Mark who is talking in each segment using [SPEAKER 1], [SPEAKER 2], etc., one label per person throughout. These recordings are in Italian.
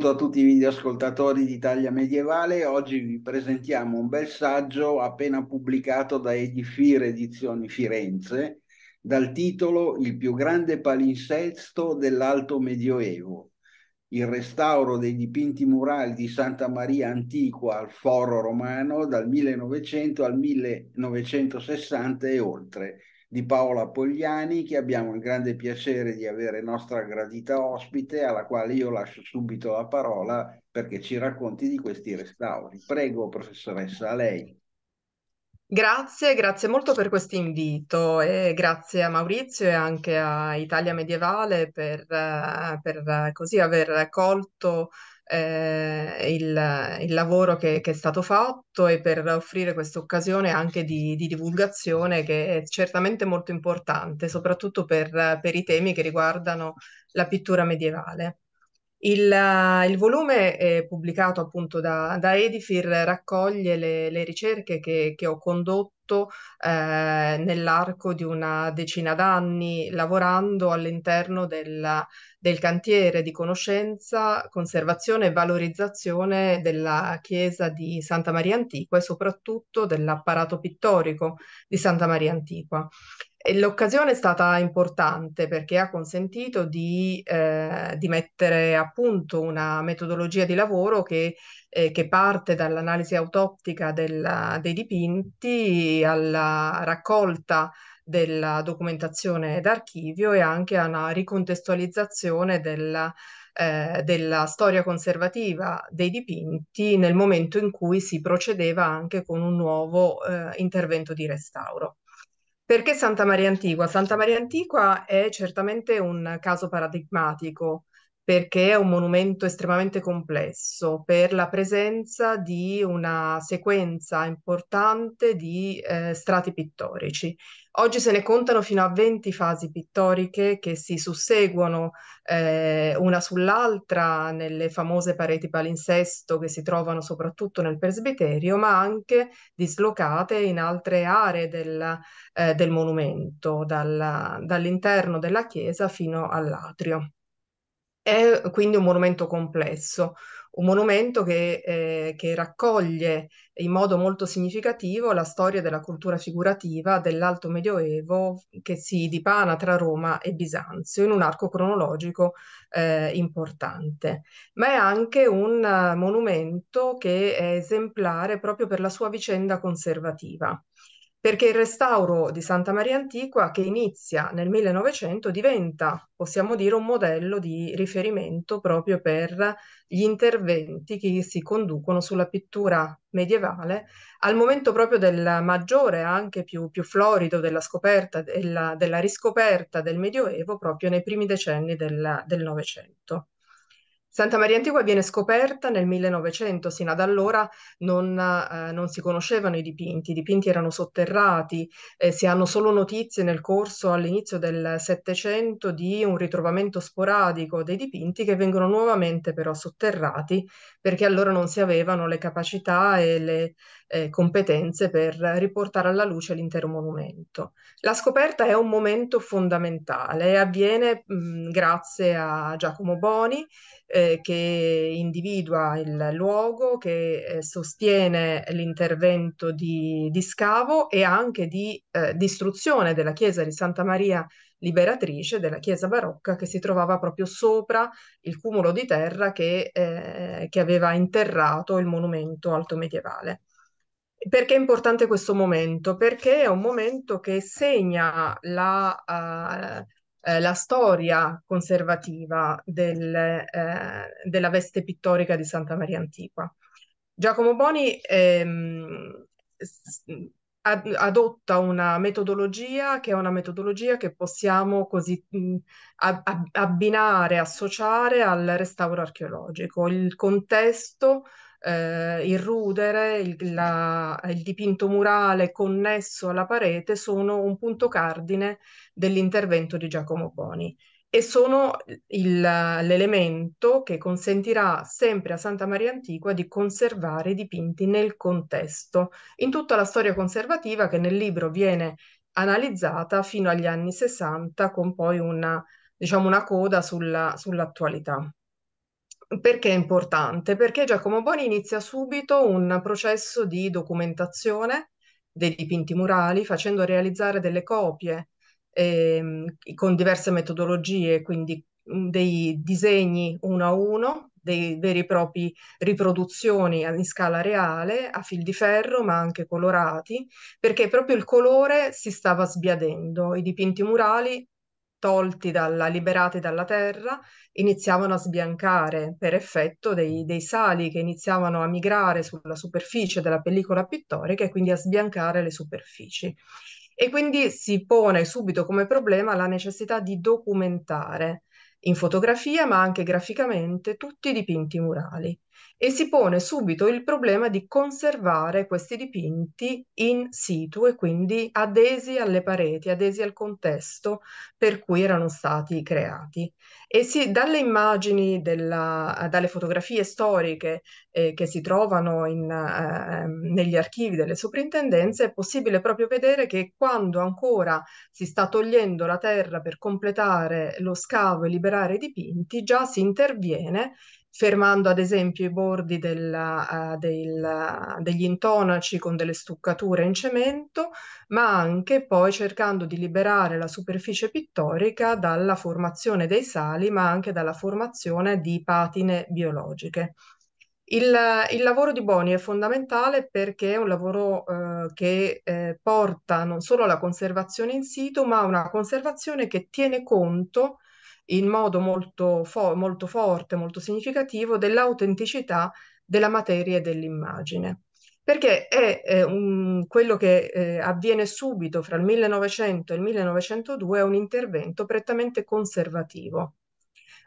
[SPEAKER 1] saluto a tutti i videoascoltatori di Italia Medievale. Oggi vi presentiamo un bel saggio appena pubblicato da Edifir Edizioni Firenze dal titolo Il più grande palinsesto dell'Alto Medioevo. Il restauro dei dipinti murali di Santa Maria Antiqua al Foro Romano dal 1900 al 1960 e oltre di Paola Pogliani che abbiamo il grande piacere di avere nostra gradita ospite alla quale io lascio subito la parola perché ci racconti di questi restauri. Prego professoressa, a lei.
[SPEAKER 2] Grazie, grazie molto per questo invito e grazie a Maurizio e anche a Italia Medievale per, eh, per eh, così aver colto eh, il, il, lavoro che, che, è stato fatto e per offrire questa occasione anche di, di, divulgazione che è certamente molto importante, soprattutto per, per i temi che riguardano la pittura medievale. Il, il volume pubblicato appunto da, da Edifir raccoglie le, le ricerche che, che ho condotto prodotto eh, nell'arco di una decina d'anni, lavorando all'interno della, del cantiere di conoscenza, conservazione e valorizzazione della chiesa di Santa Maria Antiqua e soprattutto dell'apparato pittorico di Santa Maria Antiqua. L'occasione è stata importante perché ha consentito di, eh, di, mettere a punto una metodologia di lavoro che eh, che parte dall'analisi autoptica della, dei dipinti alla raccolta della documentazione d'archivio e anche a una ricontestualizzazione della, eh, della storia conservativa dei dipinti nel momento in cui si procedeva anche con un nuovo eh, intervento di restauro. Perché Santa Maria Antigua? Santa Maria Antigua è certamente un caso paradigmatico perché è un monumento estremamente complesso per la presenza di una sequenza importante di eh, strati pittorici. Oggi se ne contano fino a 20 fasi pittoriche che si susseguono eh, una sull'altra nelle famose pareti palinsesto che si trovano soprattutto nel presbiterio, ma anche dislocate in altre aree del, eh, del monumento, dal, dall'interno della chiesa fino all'atrio. È quindi un monumento complesso, un monumento che, eh, che, raccoglie in modo molto significativo la storia della cultura figurativa dell'Alto Medioevo che si dipana tra Roma e Bisanzio in un arco cronologico eh, importante, ma è anche un eh, monumento che è esemplare proprio per la sua vicenda conservativa perché il restauro di Santa Maria Antiqua, che inizia nel 1900, diventa, possiamo dire, un modello di riferimento proprio per gli interventi che si conducono sulla pittura medievale al momento proprio del maggiore, anche più, più florido della scoperta, della, della, riscoperta del Medioevo proprio nei primi decenni del Novecento. Santa Maria Antigua viene scoperta nel 1900, sino ad allora non, eh, non si conoscevano i dipinti, i dipinti erano sotterrati, eh, si hanno solo notizie nel corso all'inizio del Settecento di un ritrovamento sporadico dei dipinti che vengono nuovamente però sotterrati perché allora non si avevano le capacità e le, eh, competenze per riportare alla luce l'intero monumento. La scoperta è un momento fondamentale, e avviene mh, grazie a Giacomo Boni eh, che individua il luogo, che eh, sostiene l'intervento di, di, scavo e anche di eh, distruzione della chiesa di Santa Maria liberatrice della chiesa barocca che si trovava proprio sopra il cumulo di terra che, eh, che aveva interrato il monumento alto medievale. Perché è importante questo momento? Perché è un momento che segna la, uh, la storia conservativa del, uh, della veste pittorica di Santa Maria Antiqua. Giacomo Boni ehm, ad, adotta una metodologia che è una metodologia che possiamo così mh, abbinare, associare al restauro archeologico. Il contesto eh, il rudere, il, la, il dipinto murale connesso alla parete sono un punto cardine dell'intervento di Giacomo Boni e sono il, l'elemento che consentirà sempre a Santa Maria Antigua di conservare i dipinti nel contesto, in tutta la storia conservativa che nel libro viene analizzata fino agli anni 60 con poi una, diciamo, una coda sulla, sull'attualità. Perché è importante? Perché Giacomo Boni inizia subito un processo di documentazione dei dipinti murali facendo realizzare delle copie eh, con diverse metodologie, quindi dei disegni uno a uno, dei veri e propri riproduzioni in scala reale, a fil di ferro, ma anche colorati, perché proprio il colore si stava sbiadendo. I dipinti murali tolti dalla, liberati dalla terra, iniziavano a sbiancare per effetto dei, dei, sali che iniziavano a migrare sulla superficie della pellicola pittorica e quindi a sbiancare le superfici. E quindi si pone subito come problema la necessità di documentare in fotografia, ma anche graficamente, tutti i dipinti murali e si pone subito il problema di conservare questi dipinti in situ e quindi adesi alle pareti, adesi al contesto per cui erano stati creati. E si, dalle immagini, della, dalle fotografie storiche eh, che si trovano in, eh, negli archivi delle soprintendenze è possibile proprio vedere che quando ancora si sta togliendo la terra per completare lo scavo e liberare i dipinti, già si interviene fermando ad esempio i bordi della, uh, del, uh, degli intonaci con delle stuccature in cemento, ma anche poi cercando di liberare la superficie pittorica dalla formazione dei sali, ma anche dalla formazione di patine biologiche. Il, il lavoro di Boni è fondamentale perché è un lavoro uh, che eh, porta non solo alla conservazione in situ, ma a una conservazione che tiene conto in modo molto, fo- molto forte, molto significativo, dell'autenticità della materia e dell'immagine. Perché è eh, un, quello che eh, avviene subito fra il 1900 e il 1902 è un intervento prettamente conservativo.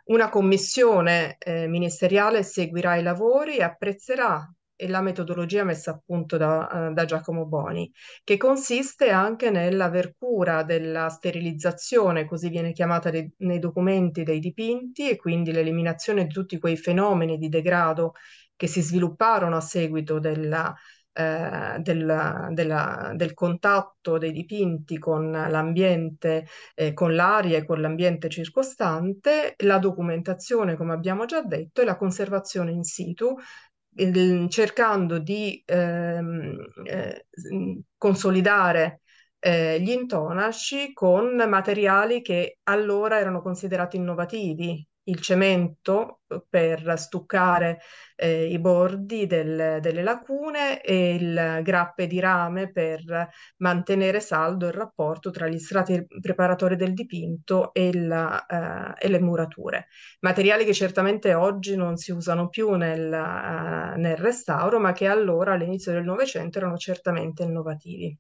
[SPEAKER 2] Una commissione eh, ministeriale seguirà i lavori e apprezzerà e la metodologia messa a punto da, eh, da, Giacomo Boni, che consiste anche nella vercura della sterilizzazione, così viene chiamata dei, nei documenti dei dipinti, e quindi l'eliminazione di tutti quei fenomeni di degrado che si svilupparono a seguito della, eh, della, della, del contatto dei dipinti con l'ambiente, eh, con l'aria e con l'ambiente circostante, la documentazione, come abbiamo già detto, e la conservazione in situ cercando di ehm, eh, consolidare eh, gli intonaci con materiali che allora erano considerati innovativi, il cemento eh, per stuccare eh, i bordi del, delle lacune e il grappe di rame per mantenere saldo il rapporto tra gli strati preparatori del dipinto e, la, eh, e le murature. Materiali che certamente oggi non si usano più nel, eh, nel restauro, ma che allora all'inizio del Novecento erano certamente innovativi.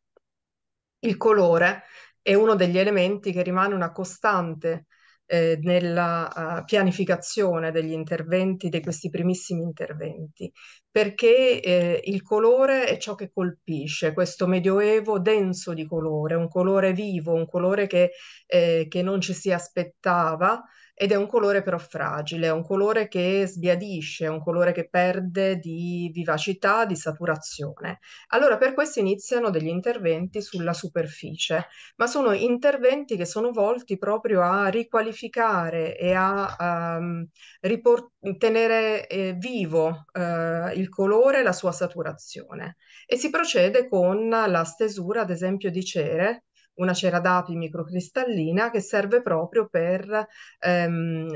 [SPEAKER 2] Il colore è uno degli elementi che rimane una costante eh, nella uh, pianificazione degli interventi, di questi primissimi interventi, perché eh, il colore è ciò che colpisce, questo medioevo denso di colore, un colore vivo, un colore che, eh, che non ci si aspettava ed è un colore però fragile, è un colore che sbiadisce, è un colore che perde di vivacità, di saturazione. Allora per questo iniziano degli interventi sulla superficie, ma sono interventi che sono volti proprio a riqualificare e a um, riport- tenere eh, vivo eh, il colore e la sua saturazione. E si procede con la stesura, ad esempio, di cere una cera d'api microcristallina che serve proprio per ehm,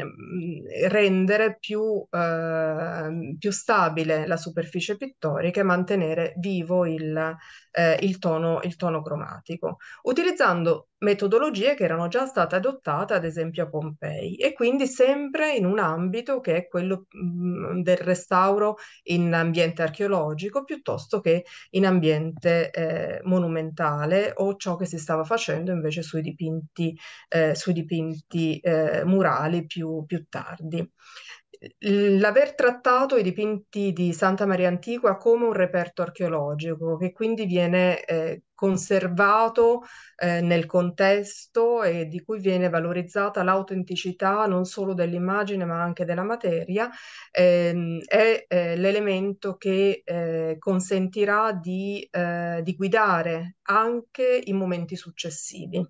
[SPEAKER 2] rendere più, eh, più, stabile la superficie pittorica e mantenere vivo il, eh, il, tono, il tono cromatico, utilizzando metodologie che erano già state adottate ad esempio a Pompei e quindi sempre in un ambito che è quello mm, del restauro in ambiente archeologico piuttosto che in ambiente eh, monumentale o ciò che si stava facendo invece sui dipinti, eh, sui dipinti eh, murali più, più tardi l'aver trattato i dipinti di Santa Maria Antigua come un reperto archeologico che quindi viene eh, conservato eh, nel contesto e di cui viene valorizzata l'autenticità non solo dell'immagine ma anche della materia, ehm, è eh, l'elemento che eh, consentirà di, eh, di guidare anche i momenti successivi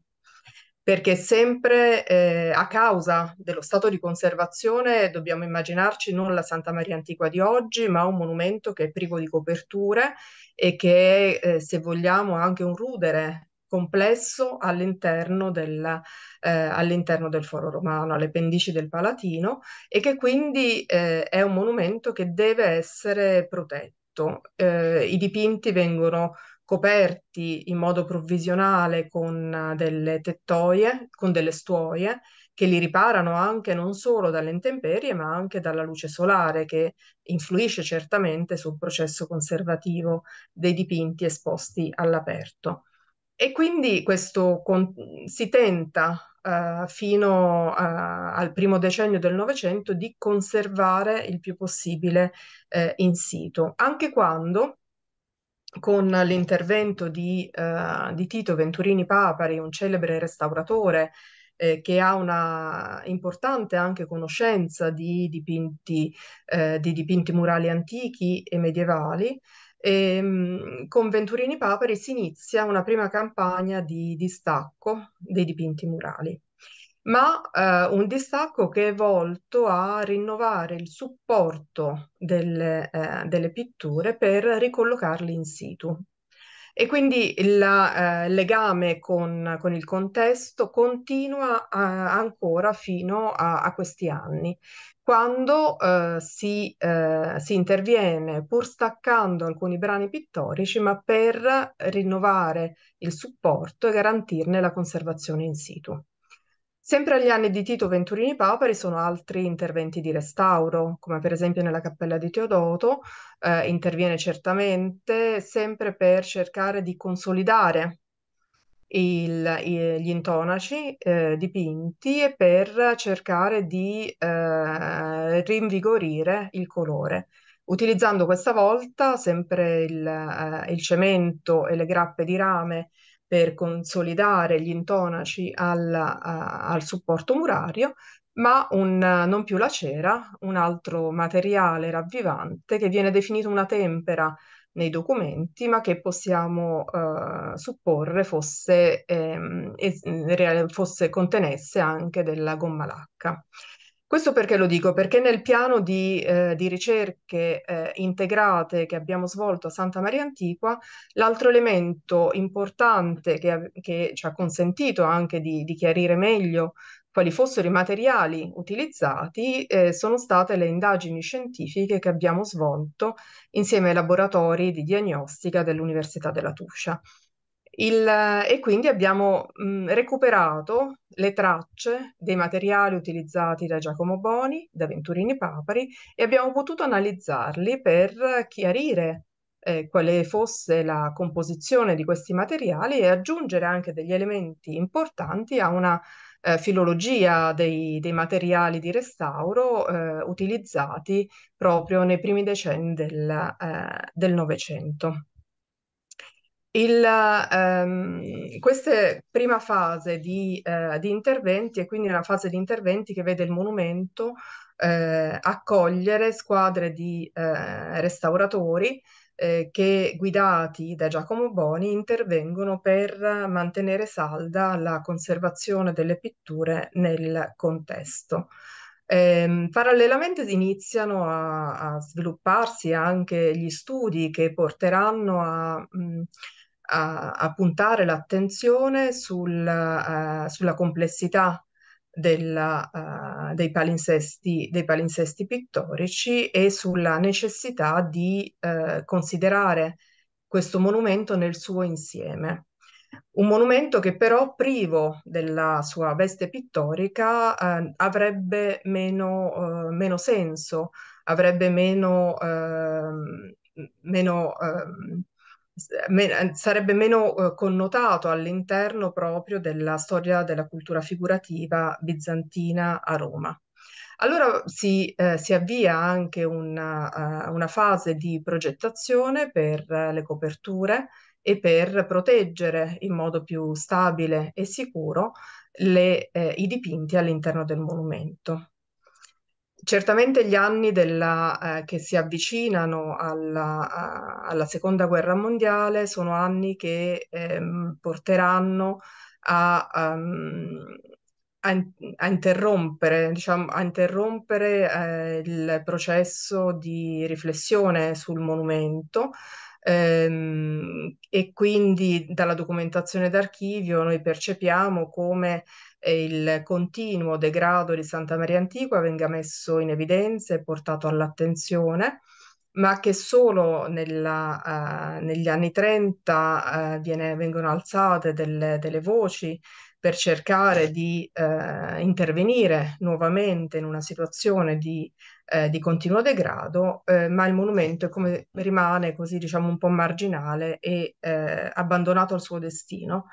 [SPEAKER 2] perché sempre eh, a causa dello stato di conservazione dobbiamo immaginarci non la Santa Maria Antiqua di oggi, ma un monumento che è privo di coperture e che è, eh, se vogliamo, anche un rudere complesso all'interno del, eh, all'interno del foro romano, alle pendici del Palatino, e che quindi eh, è un monumento che deve essere protetto. Eh, I dipinti vengono coperti in modo provvisionale con eh, delle tettoie, con delle stuoie, che li riparano anche non solo dalle intemperie, ma anche dalla luce solare, che influisce certamente sul processo conservativo dei dipinti esposti all'aperto. E quindi questo con- si tenta Uh, fino uh, al primo decennio del Novecento di conservare il più possibile uh, in sito, anche quando con l'intervento di, uh, di, Tito Venturini Papari, un celebre restauratore eh, che ha una importante anche conoscenza di dipinti, eh, di dipinti murali antichi e medievali. E, ehm, con Venturini Papari si inizia una prima campagna di distacco dei dipinti murali ma eh, un distacco che è volto a rinnovare il supporto delle, eh, delle pitture per ricollocarli in situ. E quindi il eh, legame con, con, il contesto continua a, eh, ancora fino a, a, questi anni, quando eh, si, eh, si, interviene pur staccando alcuni brani pittorici, ma per rinnovare il supporto e garantirne la conservazione in situ. Sempre agli anni di Tito Venturini Papari sono altri interventi di restauro, come per esempio nella Cappella di Teodoto, eh, interviene certamente sempre per cercare di consolidare il, il, gli intonaci eh, dipinti e per cercare di eh, rinvigorire il colore, utilizzando questa volta sempre il, eh, il cemento e le grappe di rame per consolidare gli intonaci al, a, al supporto murario, ma un, non più la cera, un altro materiale ravvivante che viene definito una tempera nei documenti, ma che possiamo eh, supporre fosse, ehm, fosse, contenesse anche della gomma lacca. Questo perché lo dico? Perché nel piano di, eh, di ricerche eh, integrate che abbiamo svolto a Santa Maria Antiqua, l'altro elemento importante che, che ci ha consentito anche di, di, chiarire meglio quali fossero i materiali utilizzati eh, sono state le indagini scientifiche che abbiamo svolto insieme ai laboratori di diagnostica dell'Università della Tuscia. Il, e quindi abbiamo mh, mm, recuperato le tracce dei materiali utilizzati da Giacomo Boni, da Venturini Papari, e abbiamo potuto analizzarli per chiarire eh, quale fosse la composizione di questi materiali e aggiungere anche degli elementi importanti a una eh, filologia dei, dei, materiali di restauro eh, utilizzati proprio nei primi decenni del eh, Novecento. Il, ehm, questa prima fase di, eh, di, interventi è quindi una fase di interventi che vede il monumento eh, accogliere squadre di eh, restauratori eh, che, guidati da Giacomo Boni, intervengono per mantenere salda la conservazione delle pitture nel contesto. Eh, parallelamente iniziano a, a, svilupparsi anche gli studi che porteranno a mh, a, a puntare l'attenzione sul, uh, sulla complessità della, uh, eh, dei, palinsesti, dei, palinsesti, pittorici e sulla necessità di uh, considerare questo monumento nel suo insieme. Un monumento che però privo della sua veste pittorica eh, avrebbe meno, eh, meno, senso, avrebbe meno, eh, meno ehm, Ehm, sarebbe meno uhm, connotato all'interno proprio della storia della cultura figurativa bizantina a Roma. Allora si, eh, si, avvia anche una, uh, una, fase di progettazione per uh, le coperture e per proteggere in modo più stabile e sicuro le, eh, i dipinti all'interno del monumento. Certamente gli anni della, eh, che si avvicinano alla, a, alla, seconda guerra mondiale sono anni che ehm, porteranno a, um, a, a, interrompere, diciamo, a interrompere eh, il processo di riflessione sul monumento Ehm, e quindi dalla documentazione d'archivio noi percepiamo come eh, il continuo degrado di Santa Maria Antigua venga messo in evidenza e portato all'attenzione, ma che solo nella, uh, negli anni 30 uh, eh, viene, vengono alzate delle, delle voci per cercare di eh, intervenire nuovamente in una situazione di, eh, di continuo degrado, eh, ma il monumento come, rimane così diciamo un po' marginale e eh, abbandonato al suo destino,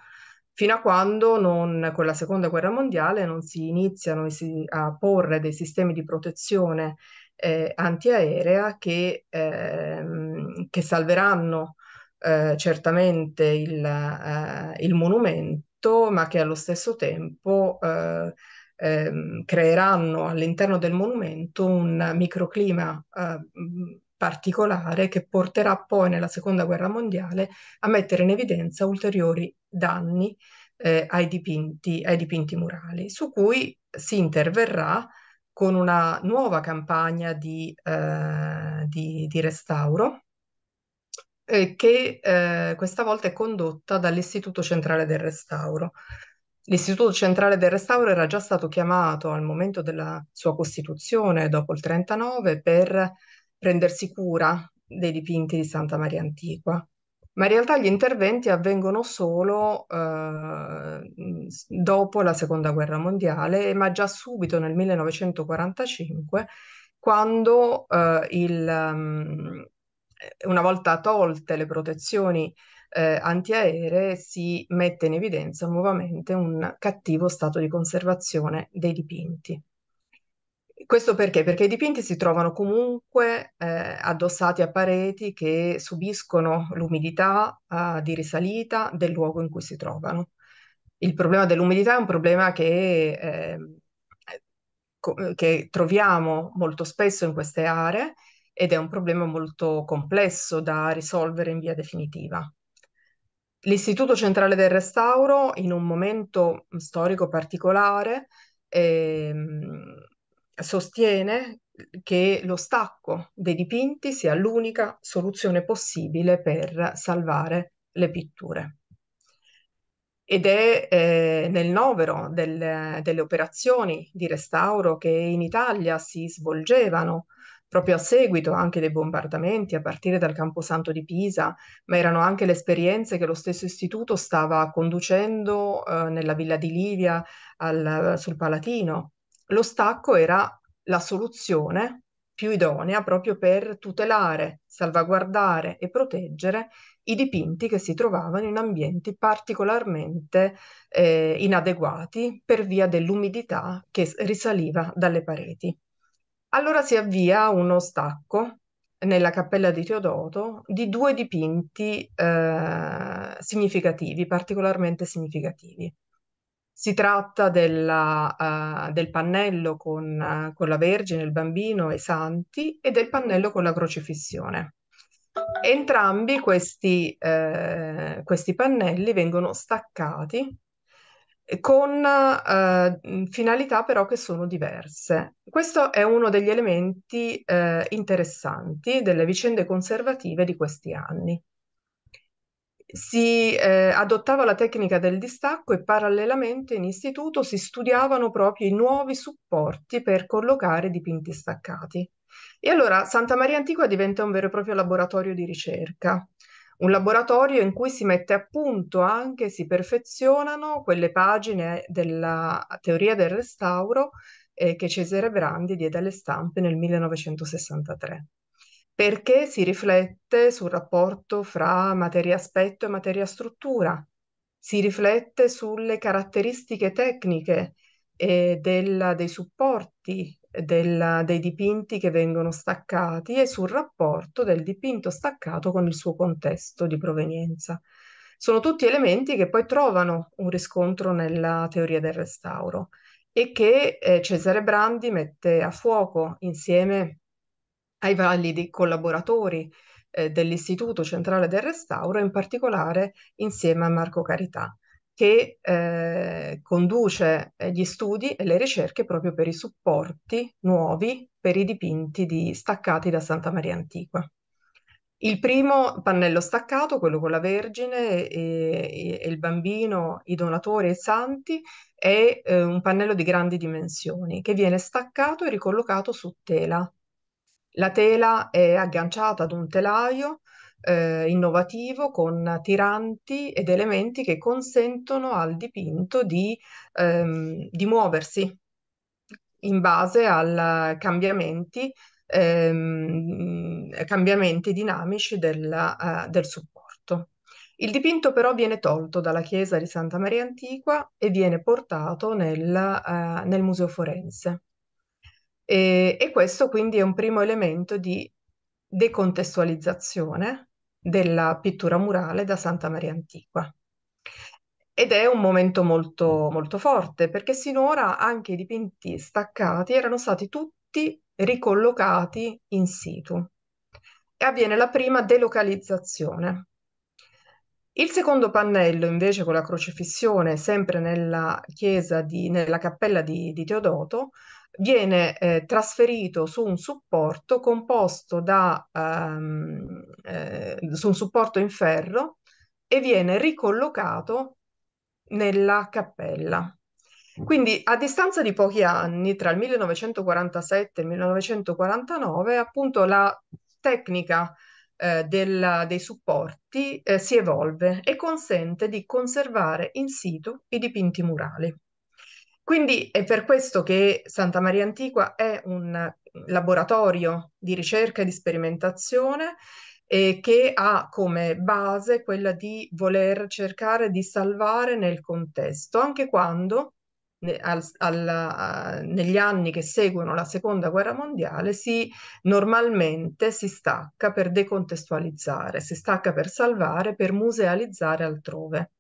[SPEAKER 2] fino a quando non, con la seconda guerra mondiale non si iniziano a porre dei sistemi di protezione eh, antiaerea che, ehm, che salveranno eh, certamente il, il monumento conflitto, ma che allo stesso tempo eh, ehm, creeranno all'interno del monumento un microclima eh, mm, particolare che porterà poi nella seconda guerra mondiale a mettere in evidenza ulteriori danni eh, ai, dipinti, ai dipinti murali, su cui si interverrà con una nuova campagna di, eh, di, di restauro eh, che eh, questa volta è condotta dall'Istituto Centrale del Restauro. L'Istituto Centrale del Restauro era già stato chiamato al momento della sua costituzione, dopo il 39, per prendersi cura dei dipinti di Santa Maria Antiqua. Ma in realtà gli interventi avvengono solo eh, dopo la Seconda Guerra Mondiale, ma già subito nel 1945, quando eh, il, mm, eh, una volta tolte le protezioni eh, antiaeree si mette in evidenza nuovamente un cattivo stato di conservazione dei dipinti. Questo perché? Perché i dipinti si trovano comunque eh, addossati a pareti che subiscono l'umidità eh, di risalita del luogo in cui si trovano. Il problema dell'umidità è un problema che, ehm, eh, che troviamo molto spesso in queste aree ed è un problema molto complesso da risolvere in via definitiva. L'Istituto Centrale del Restauro, in un momento storico particolare, ehm, sostiene che lo stacco dei dipinti sia l'unica soluzione possibile per salvare le pitture. Ed è eh, nel novero del, delle operazioni di restauro che in Italia si svolgevano proprio a seguito anche dei bombardamenti, a partire dal Camposanto di Pisa, ma erano anche le esperienze che lo stesso istituto stava conducendo eh, nella villa di Livia al, sul Palatino. Lo stacco era la soluzione più idonea proprio per tutelare, salvaguardare e proteggere i dipinti che si trovavano in ambienti particolarmente eh, inadeguati per via dell'umidità che risaliva dalle pareti. Allora si avvia uno stacco nella cappella di Teodoto di due dipinti eh, significativi, particolarmente significativi. Si tratta della, eh, del pannello con, eh, con la Vergine, il bambino e i santi e del pannello con la crocifissione. Entrambi questi, eh, questi pannelli vengono staccati con eh, finalità però che sono diverse. Questo è uno degli elementi eh, interessanti delle vicende conservative di questi anni. Si eh, adottava la tecnica del distacco e parallelamente in istituto si studiavano proprio i nuovi supporti per collocare dipinti staccati. E allora Santa Maria Antiqua diventa un vero e proprio laboratorio di ricerca un laboratorio in cui si mette a punto anche, si perfezionano quelle pagine della teoria del restauro eh, che Cesare Brandi diede alle stampe nel 1963 perché si riflette sul rapporto fra materia aspetto e materia struttura, si riflette sulle caratteristiche tecniche eh, della, dei supporti del, dei dipinti che vengono staccati e sul rapporto del dipinto staccato con il suo contesto di provenienza. Sono tutti elementi che poi trovano un riscontro nella teoria del restauro e che eh, Cesare Brandi mette a fuoco insieme ai validi collaboratori eh, dell'Istituto Centrale del Restauro, in particolare insieme a Marco Carità che eh, conduce eh, gli studi e le ricerche proprio per i supporti nuovi per i dipinti di staccati da Santa Maria Antiqua. Il primo pannello staccato, quello con la Vergine e, e il bambino, i donatori e i santi, è eh, un pannello di grandi dimensioni che viene staccato e ricollocato su tela. La tela è agganciata ad un telaio eh, innovativo con tiranti ed elementi che consentono al dipinto di, ehm, di muoversi in base ai cambiamenti, ehm, mm, cambiamenti dinamici della, eh, del supporto. Il dipinto però viene tolto dalla chiesa di Santa Maria Antiqua e viene portato nel, eh, nel Museo Forense. E, e, questo quindi è un primo elemento di decontestualizzazione della pittura murale da Santa Maria Antigua. Ed è un momento molto, molto forte perché sinora anche i dipinti staccati erano stati tutti ricollocati in situ e avviene la prima delocalizzazione. Il secondo pannello invece con la crocifissione sempre nella chiesa di, nella cappella di, di Teodoto viene eh, trasferito su un supporto composto da um, eh, su un supporto in ferro e viene ricollocato nella cappella. Mm. Quindi a distanza di pochi anni, tra il 1947 e il 1949, appunto la tecnica eh, della, dei supporti eh, si evolve e consente di conservare in situ i dipinti murali. Quindi è per questo che Santa Maria Antiqua è un laboratorio di ricerca e di sperimentazione eh, che ha come base quella di voler cercare di salvare nel contesto, anche quando al, al, negli anni che seguono la seconda guerra mondiale si normalmente si stacca per decontestualizzare, si stacca per salvare, per musealizzare altrove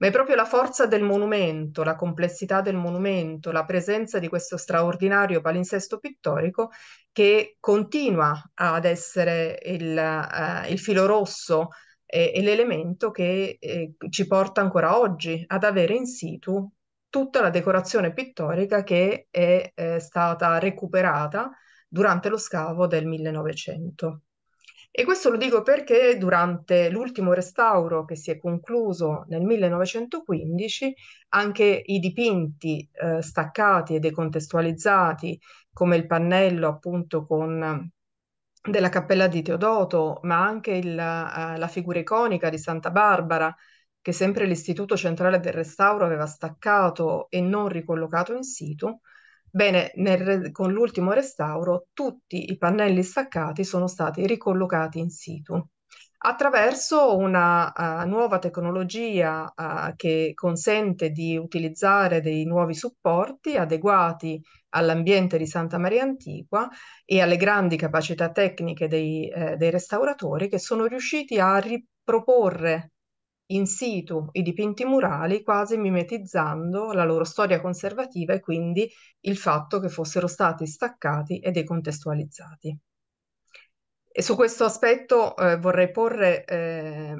[SPEAKER 2] ma è proprio la forza del monumento, la complessità del monumento, la presenza di questo straordinario palinsesto pittorico che continua ad essere il, eh, il filo rosso e, e l'elemento che eh, ci porta ancora oggi ad avere in situ tutta la decorazione pittorica che è, è eh, stata recuperata durante lo scavo del 1900. E questo lo dico perché durante l'ultimo restauro che si è concluso nel 1915, anche i dipinti eh, staccati e decontestualizzati, come il pannello appunto con, eh, della cappella di Teodoto, ma anche il, eh, la figura iconica di Santa Barbara, che sempre l'Istituto Centrale del Restauro aveva staccato e non ricollocato in situ, Bene, nel, con l'ultimo restauro tutti i pannelli staccati sono stati ricollocati in situ attraverso una uh, nuova tecnologia uh, che consente di utilizzare dei nuovi supporti adeguati all'ambiente di Santa Maria Antiqua e alle grandi capacità tecniche dei, eh, dei restauratori che sono riusciti a riproporre in situ i dipinti murali quasi mimetizzando la loro storia conservativa e quindi il fatto che fossero stati staccati e decontestualizzati. E su questo aspetto eh, vorrei porre eh,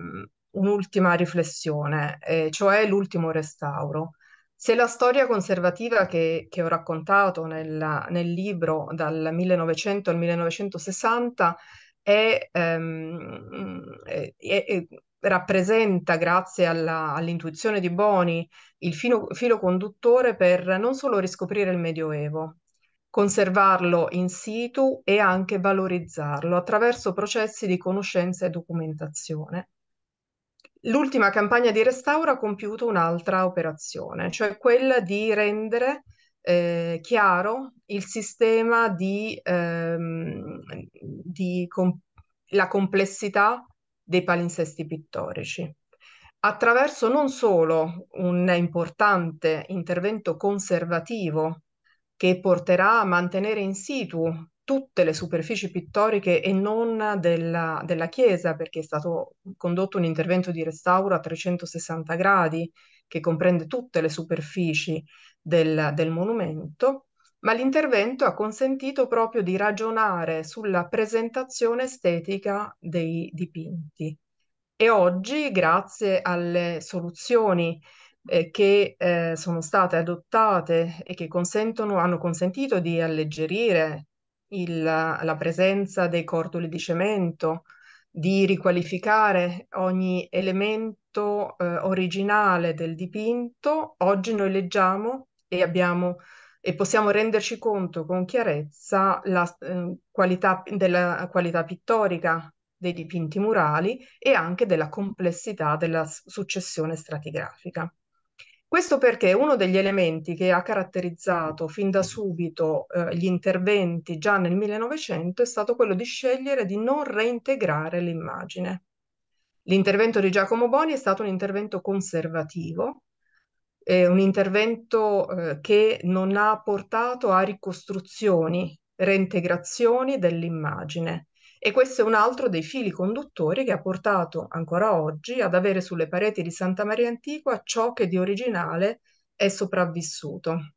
[SPEAKER 2] un'ultima riflessione, eh, cioè l'ultimo restauro. Se la storia conservativa che, che ho raccontato nel, nel, libro dal 1900 al 1960 è, ehm, è, è, rappresenta, grazie alla, all'intuizione di Boni, il filo, filo conduttore per non solo riscoprire il Medioevo, conservarlo in situ e anche valorizzarlo attraverso processi di conoscenza e documentazione. L'ultima campagna di restauro ha compiuto un'altra operazione, cioè quella di rendere eh, chiaro il sistema di, ehm, di comp- la complessità dei palinsesti pittorici attraverso non solo un importante intervento conservativo che porterà a mantenere in situ tutte le superfici pittoriche e non della, della chiesa, perché è stato condotto un intervento di restauro a 360 gradi che comprende tutte le superfici del, del monumento, ma l'intervento ha consentito proprio di ragionare sulla presentazione estetica dei dipinti. E oggi, grazie alle soluzioni eh, che eh, sono state adottate e che hanno consentito di alleggerire il, la presenza dei cordoli di cemento, di riqualificare ogni elemento eh, originale del dipinto, oggi noi leggiamo e abbiamo e possiamo renderci conto con chiarezza la eh, qualità, della qualità pittorica dei dipinti murali e anche della complessità della successione stratigrafica. Questo perché uno degli elementi che ha caratterizzato fin da subito eh, gli interventi già nel 1900 è stato quello di scegliere di non reintegrare l'immagine. L'intervento di Giacomo Boni è stato un intervento conservativo eh, un intervento eh, che non ha portato a ricostruzioni, reintegrazioni dell'immagine. E questo è un altro dei fili conduttori che ha portato ancora oggi ad avere sulle pareti di Santa Maria Antigua ciò che di originale è sopravvissuto,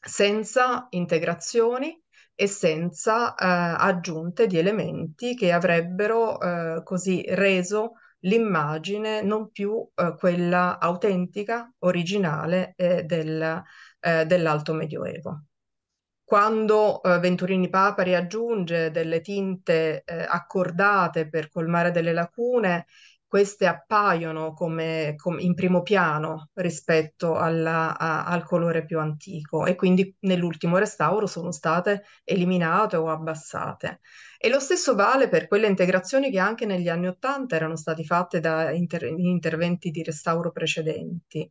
[SPEAKER 2] senza integrazioni e senza eh, aggiunte di elementi che avrebbero eh, così reso l'immagine non più eh, quella autentica, originale eh, del, eh, dell'Alto Medioevo. Quando eh, Venturini Papari aggiunge delle tinte eh, accordate per colmare delle lacune, queste appaiono come, come in primo piano rispetto alla, a, al colore più antico e quindi nell'ultimo restauro sono state eliminate o abbassate. E lo stesso vale per quelle integrazioni che anche negli anni Ottanta erano state fatte da inter- interventi di restauro precedenti.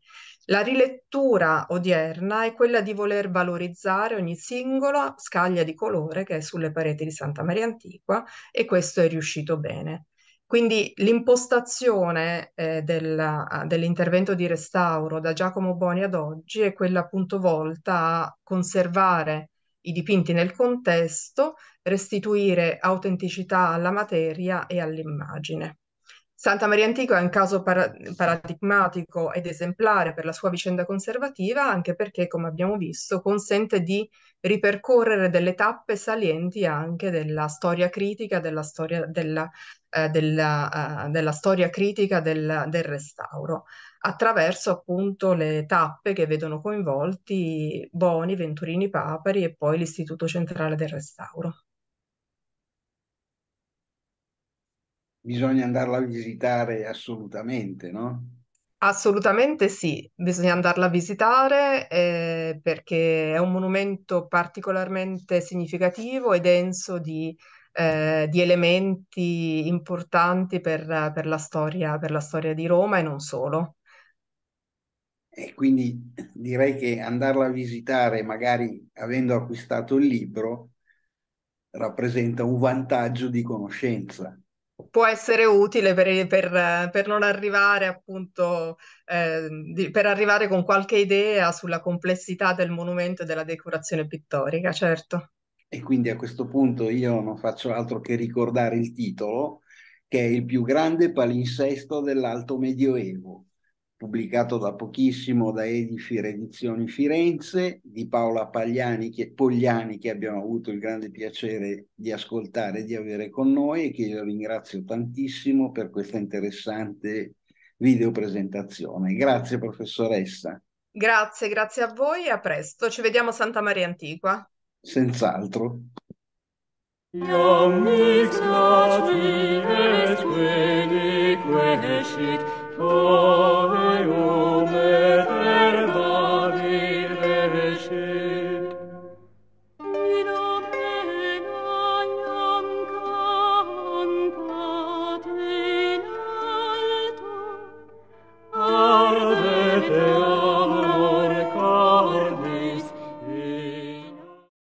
[SPEAKER 2] La rilettura odierna è quella di voler valorizzare ogni singola scaglia di colore che è sulle pareti di Santa Maria Antiqua e questo è riuscito bene. Quindi l'impostazione eh, della, ah, dell'intervento di restauro da Giacomo Boni ad oggi è quella appunto volta a conservare i dipinti nel contesto, restituire autenticità alla materia e all'immagine. Santa Maria Antico è un caso para- paradigmatico ed esemplare per la sua vicenda conservativa, anche perché, come abbiamo visto, consente di ripercorrere delle tappe salienti anche della storia critica, della storia, della, eh, della, eh, della storia critica del, del, restauro, attraverso appunto le tappe che vedono coinvolti Boni, Venturini Papari e poi l'Istituto Centrale del Restauro.
[SPEAKER 1] bisogna andarla a visitare assolutamente, no?
[SPEAKER 2] Assolutamente sì, bisogna andarla a visitare eh, perché è un monumento particolarmente significativo e denso di, eh, di elementi importanti per, per, la storia, per la storia di Roma e non solo.
[SPEAKER 1] E quindi direi che andarla a visitare, magari avendo acquistato il libro, rappresenta un vantaggio di conoscenza
[SPEAKER 2] può essere utile per, per, per non arrivare appunto, eh, di, per arrivare con qualche idea sulla complessità del monumento e della decorazione pittorica, certo.
[SPEAKER 1] E quindi a questo punto io non faccio altro che ricordare il titolo, che è il più grande palinsesto dell'alto medioevo pubblicato da pochissimo da Edifir Edizioni Firenze, di Paola Pagliani, che, Pogliani che abbiamo avuto il grande piacere di ascoltare e di avere con noi e che io ringrazio tantissimo per questa interessante videopresentazione. Grazie professoressa.
[SPEAKER 2] Grazie, grazie a voi e a presto. Ci vediamo a Santa Maria Antigua.
[SPEAKER 1] Senz'altro. Iomnis vestibus venique scic,